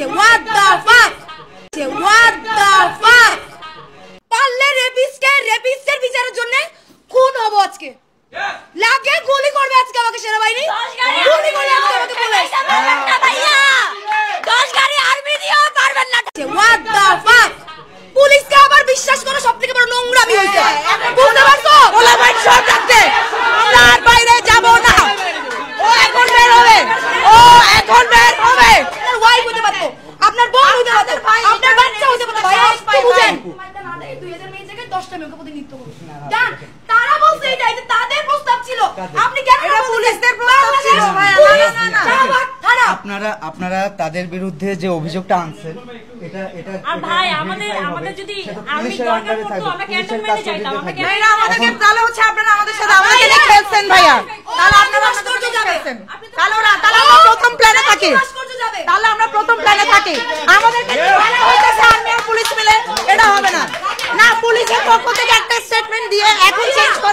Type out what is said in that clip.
Say what the fuck? Say what the fuck? পারলে রেপিস্টকে রেপিস্টের বিচারের জন্য খুন হবো আজকে লাগে গুলি করবে আজকে আমাকে সেনাবাহিনী গুলি করবে আজকে আমাকে পুলিশ মেকআপে তারা বলছে তাদের প্রস্তাব ছিল আপনি কেন এটা পুলিশদের প্রস্তাব ছিল আপনারা আপনারা তাদের বিরুদ্ধে যে অভিযোগটা আনছেন এটা এটা আর ভাই আমাদের আমাদের যদি আমি দরকার পড়তো আমরা ক্যান্টনমেন্টে যাইতাম আমরা আমাদেরকে তাহলে হচ্ছে আপনারা আমাদের সাথে আমাদের খেলছেন ভাইয়া তাহলে আপনারা তাহলে ওরা তাহলে প্রথম প্ল্যানে পক্ষ থেকে একটা স্টেটমেন্ট দিয়ে এখন চেঞ্জ